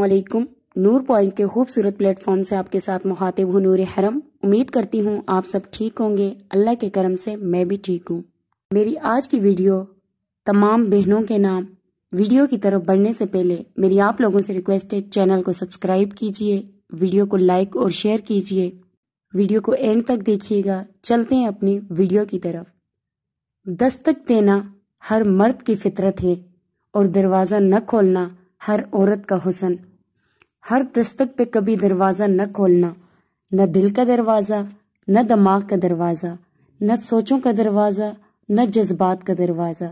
वालेकुम नूर पॉइंट के खूबसूरत प्लेटफॉर्म से आपके साथ मुखातिब हूँ नूर हरम उम्मीद करती हूँ आप सब ठीक होंगे अल्लाह के करम से मैं भी ठीक हूँ मेरी आज की वीडियो तमाम बहनों के नाम वीडियो की तरफ बढ़ने से पहले मेरी आप लोगों से रिक्वेस्ट है चैनल को सब्सक्राइब कीजिए वीडियो को लाइक और शेयर कीजिए वीडियो को एंड तक देखिएगा चलते हैं अपनी वीडियो की तरफ दस्तक देना हर मर्द की फितरत है और दरवाज़ा न खोलना हर औरत का हुसन हर दस्तक पे कभी दरवाज़ा न खोलना न दिल का दरवाज़ा न दिमाग का दरवाज़ा न सोचों का दरवाज़ा न जज्बात का दरवाज़ा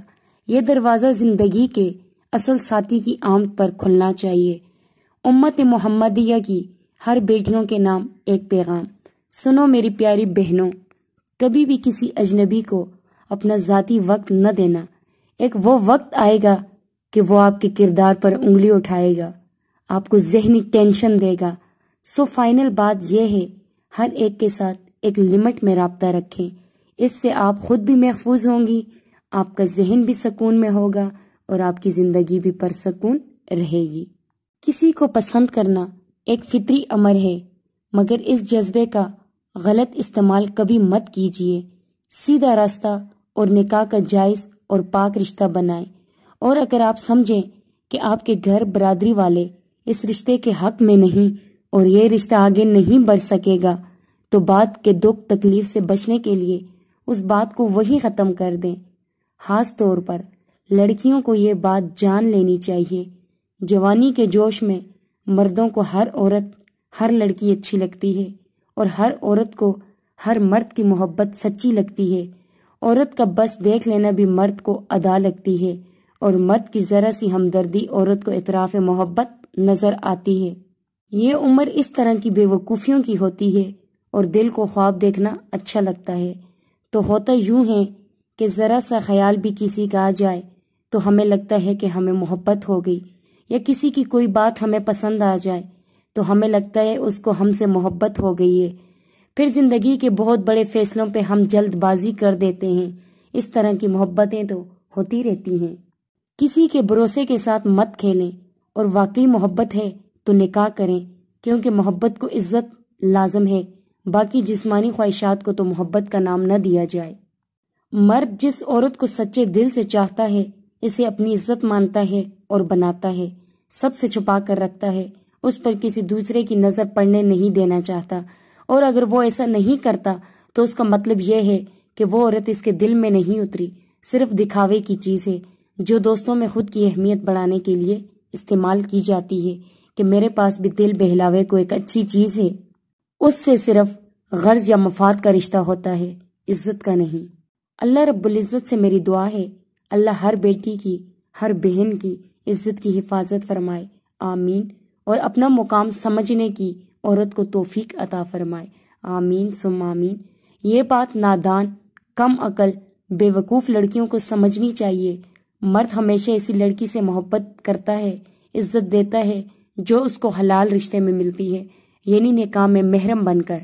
ये दरवाज़ा ज़िंदगी के असल साथी की आमद पर खुलना चाहिए उम्मत मोहम्मदिया की हर बेटियों के नाम एक पैगाम सुनो मेरी प्यारी बहनों कभी भी किसी अजनबी को अपना ज़ाती वक्त न देना एक वो वक्त आएगा कि वो आपके किरदार पर उंगली उठाएगा आपको जहनी टेंशन देगा सो फाइनल बात यह है हर एक के साथ एक लिमिट में रबता रखें इससे आप खुद भी महफूज होंगी आपका जहन भी सुकून में होगा और आपकी ज़िंदगी भी परसकून रहेगी किसी को पसंद करना एक फितरी अमर है मगर इस जज्बे का गलत इस्तेमाल कभी मत कीजिए सीधा रास्ता और निकाह का जायज़ और पाक रिश्ता बनाएं और अगर आप समझें कि आपके घर बरदरी वाले इस रिश्ते के हक में नहीं और ये रिश्ता आगे नहीं बढ़ सकेगा तो बात के दुख तकलीफ से बचने के लिए उस बात को वही ख़त्म कर दें खास तौर पर लड़कियों को ये बात जान लेनी चाहिए जवानी के जोश में मर्दों को हर औरत हर लड़की अच्छी लगती है और हर औरत को हर मर्द की मोहब्बत सच्ची लगती है औरत का बस देख लेना भी मर्द को अदा लगती है और मर्द की ज़रा सी हमदर्दी औरत को इतराफ़ मोहब्बत नजर आती है ये उम्र इस तरह की बेवकूफ़ियों की होती है और दिल को ख्वाब देखना अच्छा लगता है तो होता यूं है कि ज़रा सा ख्याल भी किसी का आ जाए तो हमें लगता है कि हमें मोहब्बत हो गई या किसी की कोई बात हमें पसंद आ जाए तो हमें लगता है उसको हमसे मोहब्बत हो गई है फिर ज़िंदगी के बहुत बड़े फैसलों पे हम जल्दबाजी कर देते हैं इस तरह की मोहब्बतें तो होती रहती हैं किसी के भरोसे के साथ मत खेलें और वाकई मोहब्बत है तो निकाह करें क्योंकि मोहब्बत को इज्जत लाजम है बाकी जिस्मानी ख्वाहिशात को तो मोहब्बत का नाम न दिया जाए मर्द जिस औरत को सच्चे दिल से चाहता है इसे अपनी इज्जत मानता है और बनाता है सबसे छुपा कर रखता है उस पर किसी दूसरे की नज़र पड़ने नहीं देना चाहता और अगर वो ऐसा नहीं करता तो उसका मतलब यह है कि वो औरत इसके दिल में नहीं उतरी सिर्फ दिखावे की चीज़ है जो दोस्तों में खुद की अहमियत बढ़ाने के लिए इस्तेमाल की जाती है कि मेरे पास भी दिल बहलावे को एक अच्छी चीज़ है उससे सिर्फ गर्ज या मफाद का रिश्ता होता है इज्जत का नहीं अल्लाह रबुल्जत से मेरी दुआ है अल्लाह हर बेटी की हर बहन की इज्जत की हिफाजत फरमाए आमीन और अपना मुकाम समझने की औरत को तोफीक अता फरमाए आमीन सुम आमीन ये बात नादान कम अकल बेवकूफ़ लड़कियों को समझनी चाहिए मर्द हमेशा ऐसी लड़की से मोहब्बत करता है इज्जत देता है जो उसको हलाल रिश्ते में मिलती है यानी निकाह में महरम बनकर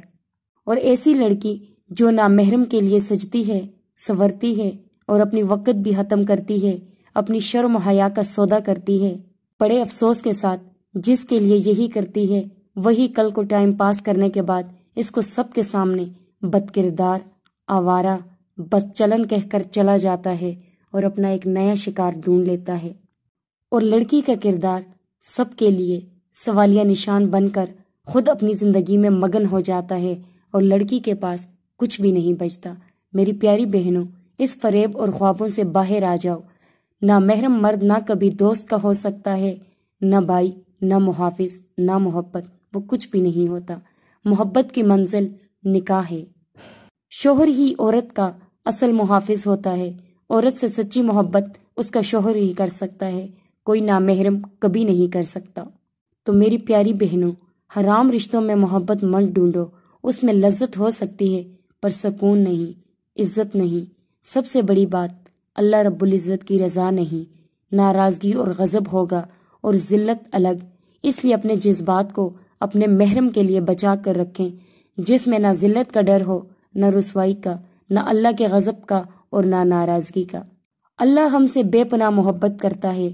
और ऐसी लड़की जो ना महरम के लिए सजती है संवरती है और अपनी वक़्त भी ख़त्म करती है अपनी शर्म हया का सौदा करती है बड़े अफसोस के साथ जिसके लिए यही करती है वही कल को टाइम पास करने के बाद इसको सबके सामने बदकिरदार आवारा बदचलन कहकर चला जाता है और अपना एक नया शिकार ढूंढ लेता है और लड़की का किरदार सबके लिए सवालिया निशान बनकर खुद अपनी ज़िंदगी में मगन हो जाता है और लड़की के पास कुछ भी नहीं बचता मेरी प्यारी बहनों इस फरेब और ख्वाबों से बाहर आ जाओ ना महरम मर्द ना कभी दोस्त का हो सकता है ना भाई ना मुहाफिज ना मोहब्बत वो कुछ भी नहीं होता मोहब्बत की मंजिल निकाह है शोहर ही औरत का असल मुहाफिज होता है औरत से सच्ची मोहब्बत उसका शोहर ही कर सकता है कोई नामहरम कभी नहीं कर सकता तो मेरी प्यारी बहनों हराम रिश्तों में मोहब्बत मत ढूंढो उसमें लज्जत हो सकती है पर सुकून नहीं इज्जत नहीं सबसे बड़ी बात अल्लाह रबुल्जत की रज़ा नहीं नाराज़गी और गज़ब होगा और ज़िल्लत अलग इसलिए अपने जज्बात को अपने महरम के लिए बचा कर रखें जिसमें ना ज़िल्लत का डर हो न रसवाई का न अल्लाह के गज़ब का और ना नाराजगी का अल्लाह हमसे बेपना मोहब्बत करता है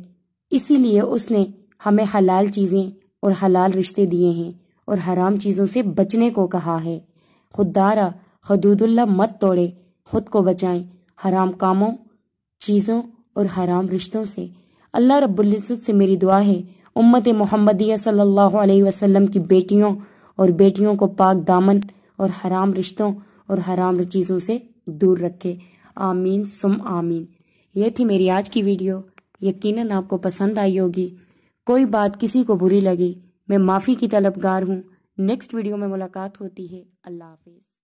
इसीलिए उसने हमें हलाल चीज़ें और हलाल रिश्ते दिए हैं और हराम चीज़ों से बचने को कहा है खुदारा हदूदुल्ला मत तोड़े खुद को बचाएं हराम कामों चीज़ों और हराम रिश्तों से अल्लाह रबुल्जत से मेरी दुआ है उम्मत मोहम्मदिया सल्लल्लाहु अलैहि वसल्लम की बेटियों और बेटियों को पाक दामन और हराम रिश्तों और हराम चीज़ों से दूर रखे आमीन सुम आमीन ये थी मेरी आज की वीडियो यकीनन आपको पसंद आई होगी कोई बात किसी को बुरी लगी मैं माफ़ी की तलबगार हूँ नेक्स्ट वीडियो में मुलाकात होती है अल्लाह हाफिज़